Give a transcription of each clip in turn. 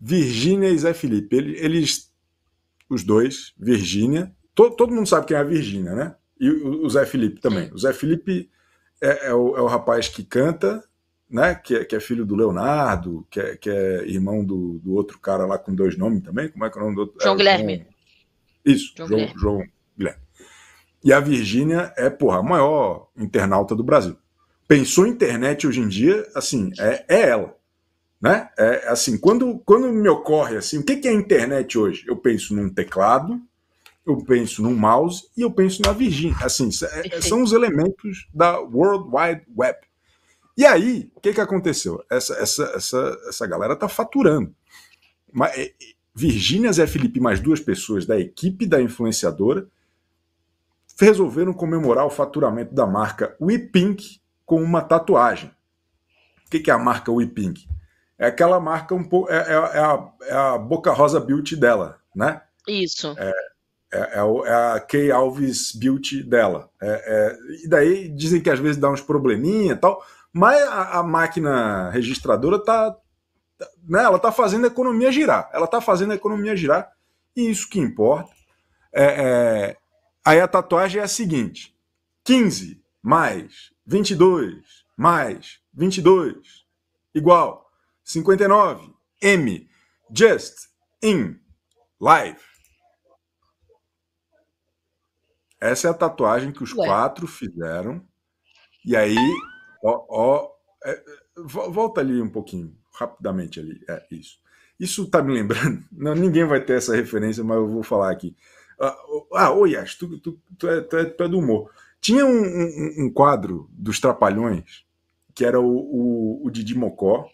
Virgínia e Zé Felipe. Eles, os dois, Virgínia, to, todo mundo sabe quem é a Virgínia, né? E o, o, Zé Felipe também. O Zé Felipe é, é, o, é o rapaz que canta, né? Que é, que é filho do Leonardo, que é, que é irmão do, do outro cara lá com dois nomes também. Como é que é o nome do outro? João é, Guilherme. João... Isso, João, João Guilherme. João Guilherme. E a Virgínia é, porra, a maior internauta do Brasil. Pensou internet hoje em dia, assim, é, é ela. Né? É, assim, quando, quando me ocorre assim, o que, que é a internet hoje? Eu penso num teclado, eu penso num mouse e eu penso na Virgin. Assim, é, são os elementos da World Wide Web. E aí, o que, que aconteceu? Essa, essa, essa, essa galera tá faturando. Mas, é, Virgínia, Zé Felipe e mais duas pessoas da equipe da influenciadora resolveram comemorar o faturamento da marca WePink com uma tatuagem. O que, que é a marca WePink? é aquela marca um pouco. É, é, é, a, é a Boca Rosa Beauty dela, né? Isso. É, é, é, é a Kay Alves Beauty dela. É, é, e daí dizem que às vezes dá uns probleminha e tal, mas a, a, máquina registradora tá. tá né, ela tá fazendo a economia girar. Ela tá fazendo a economia girar, e isso que importa. É, aí a tatuagem é a seguinte: 15 mais 22 mais 22 igual 59. M. Just in live. Essa é a tatuagem que os Ué. quatro fizeram. E aí, ó, ó é, volta ali um pouquinho, rapidamente ali. É isso. Isso tá me lembrando. Não, ninguém vai ter essa referência, mas eu vou falar aqui. Ah, oi, ah, Yas, tu, tu, tu, é, tu, é, tu é do humor. Tinha um, um, um, quadro dos Trapalhões, que era o, o, o Didi Mocó,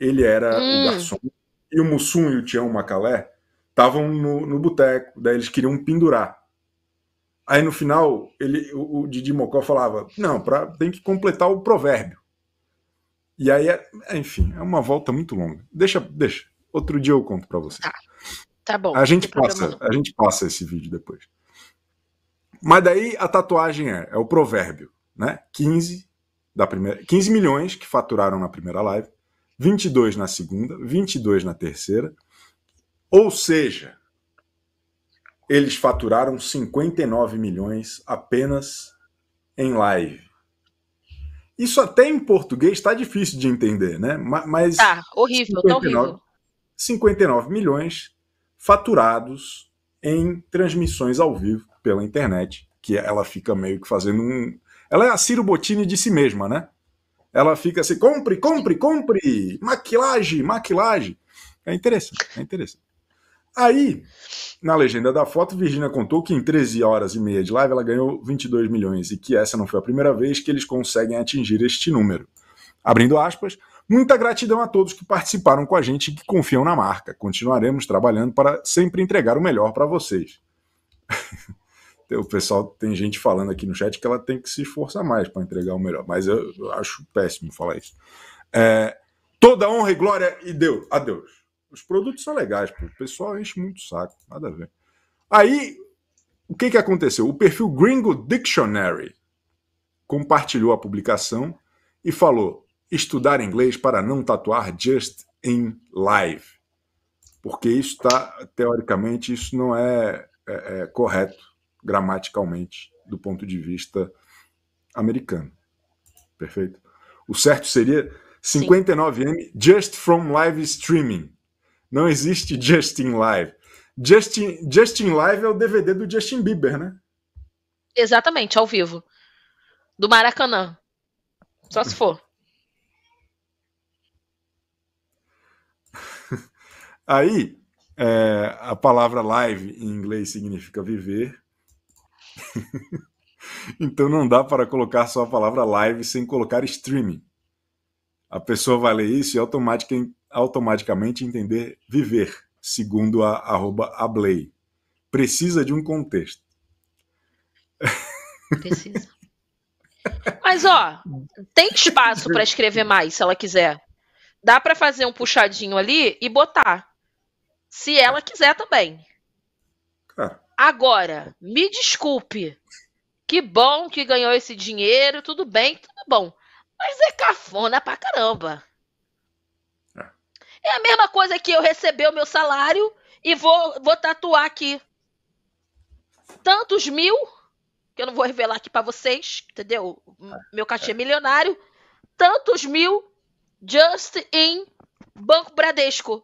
ele era hum. o garçom. E o Mussum e o Tião Macalé estavam no, no boteco, daí eles queriam pendurar. Aí no final, ele, o, o Didi Mocó falava: não, pra, tem que completar o provérbio. E aí, é, enfim, é uma volta muito longa. Deixa, deixa. Outro dia eu conto para você. Tá. tá bom. A gente, passa, a gente passa esse vídeo depois. Mas daí a tatuagem é, é o provérbio, né? 15 da primeira, 15 milhões que faturaram na primeira live, 22 na segunda, 22 na terceira. Ou seja, eles faturaram 59 milhões apenas em live. Isso até em português está difícil de entender, né? Mas tá horrível, 59, tá horrível. 59 milhões faturados em transmissões ao vivo pela internet, que ela fica meio que fazendo um, ela é a Ciro Bottini de si mesma, né? ela fica assim: compre, compre, compre, maquilagem, maquilagem. É interessante, é interessante. Aí, na legenda da foto, Virginia contou que em 13 horas e meia de live ela ganhou 22 milhões e que essa não foi a primeira vez que eles conseguem atingir este número. Abrindo aspas, muita gratidão a todos que participaram com a gente e que confiam na marca. Continuaremos trabalhando para sempre entregar o melhor para vocês. o pessoal tem gente falando aqui no chat que ela tem que se esforçar mais para entregar o melhor, mas eu, eu acho péssimo falar isso. É, toda honra e glória e deu a Deus. Os produtos são legais, pô. o pessoal enche muito o saco, nada a ver. Aí, o que, que aconteceu? O perfil Gringo Dictionary compartilhou a publicação e falou: estudar inglês para não tatuar just in live. Porque isso está, teoricamente, isso não é, é, é correto gramaticalmente do ponto de vista americano. Perfeito? O certo seria 59M Sim. just from live streaming. Não existe just in live. Just in, just in live é o DVD do Justin Bieber, né? Exatamente, ao vivo. Do Maracanã. Só se for. Aí, é, a palavra live em inglês significa viver, então não dá para colocar só a palavra live sem colocar streaming. A pessoa vai ler isso e automaticamente entender viver, segundo a arroba Ablay. Precisa de um contexto. Precisa. Mas ó, tem espaço para escrever mais, se ela quiser. Dá para fazer um puxadinho ali e botar, se ela quiser também. Cara, Agora, me desculpe. Que bom que ganhou esse dinheiro, tudo bem, tudo bom. Mas é cafona pra caramba. É. é a mesma coisa que eu receber o meu salário e vou, vou tatuar aqui. Tantos mil, que eu não vou revelar aqui para vocês, entendeu? É. Meu cachê é milionário. Tantos mil, just in Banco Bradesco.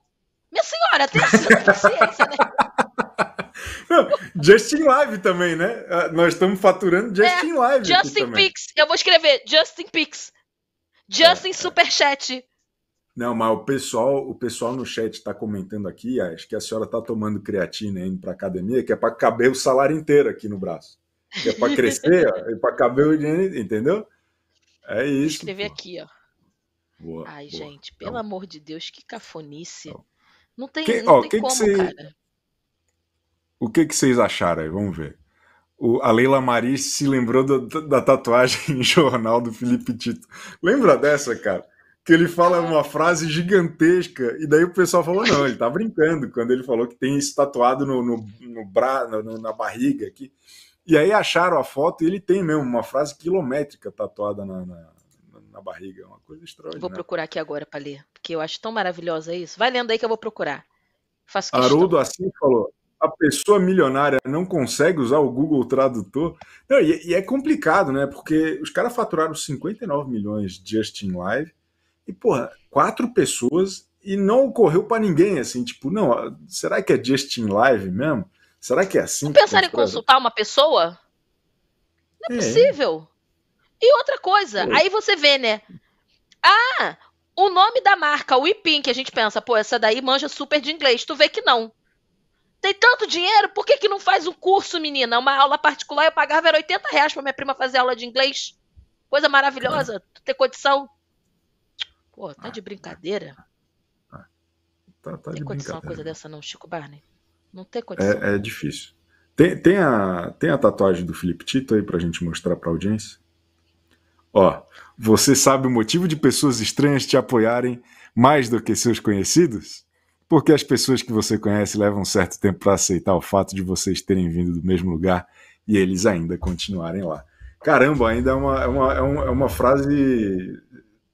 Minha senhora, tem paciência, né? Just in Live também, né? Ah, nós estamos faturando Just é, in Live. Just in Pix. Eu vou escrever Just in Pix. Just é. in Superchat. Não, mas o pessoal, o pessoal no chat está comentando aqui, ah, acho que a senhora está tomando creatina indo para academia, que é para caber o salário inteiro aqui no braço. Que é para crescer, ó, e é para caber o dinheiro, entendeu? É isso. Vou escrever pô. aqui, ó. Boa, Ai, boa. gente, pelo então, amor de Deus, que cafonice. Então. Não tem, quem, não ó, tem como, que você, cara. O que, é que vocês acharam aí? Vamos ver. O, a Leila Maris se lembrou do, da tatuagem em jornal do Felipe Tito. Lembra dessa, cara? Que ele fala uma frase gigantesca e daí o pessoal falou: não, ele tá brincando quando ele falou que tem isso tatuado no, no, no bra, no, na barriga aqui. E aí acharam a foto e ele tem mesmo uma frase quilométrica tatuada na, na, na barriga. É uma coisa estranha. Vou procurar aqui agora para ler, porque eu acho tão maravilhosa isso. Vai lendo aí que eu vou procurar. Faço Haroldo assim falou: a pessoa milionária não consegue usar o Google Tradutor. Não, e, e, é complicado, né? Porque os caras faturaram 59 milhões just in live e, porra, quatro pessoas e não ocorreu para ninguém, assim, tipo, não, será que é just in live mesmo? Será que é assim? Pensar em consultar uma pessoa? Não é, é. possível. E outra coisa, é. aí você vê, né? Ah, o nome da marca, o Ipin, que a gente pensa, pô, essa daí manja super de inglês. Tu vê que não. Tem tanto dinheiro, por que, que não faz o um curso, menina? Uma aula particular, eu pagava era 80 reais pra minha prima fazer aula de inglês. Coisa maravilhosa, tá. tu ter condição. Pô, tá ah. de brincadeira. Ah. Tá, tá tem de condição uma coisa dessa não, Chico Barney? Não tem é, condição. É, é difícil. Tem, tem, a, tem a tatuagem do Felipe Tito aí pra gente mostrar pra audiência? Ó, você sabe o motivo de pessoas estranhas te apoiarem mais do que seus conhecidos? porque as pessoas que você conhece levam um certo tempo para aceitar o fato de vocês terem vindo do mesmo lugar e eles ainda continuarem lá. Caramba, ainda é uma, é uma, é uma, é uma frase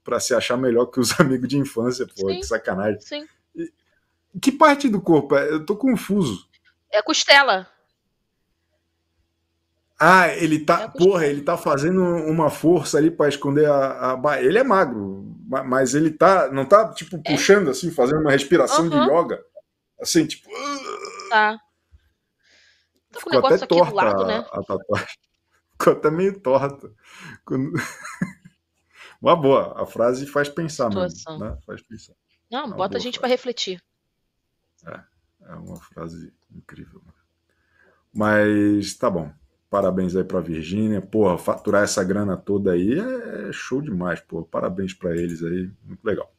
para se achar melhor que os amigos de infância, pô, sim, que sacanagem. Sim. Que parte do corpo é? Eu tô confuso. É a costela. Ah, ele tá, é porra, ele tá fazendo uma força ali para esconder a, a, Ele é magro, mas ele tá, não tá tipo é. puxando assim, fazendo uma respiração uhum. de yoga, assim, tipo. Tá. Ah". Tô tá Ficou até torta lado, né? a, a tatuagem. Ficou até meio torta. Quando... Uma boa, a frase faz pensar mano. mesmo, né? Faz pensar. Não, uma bota a gente para refletir. É, é uma frase incrível. Né? Mas tá bom. Parabéns aí para Virgínia. Porra, faturar essa grana toda aí é show demais, porra. Parabéns para eles aí, muito legal.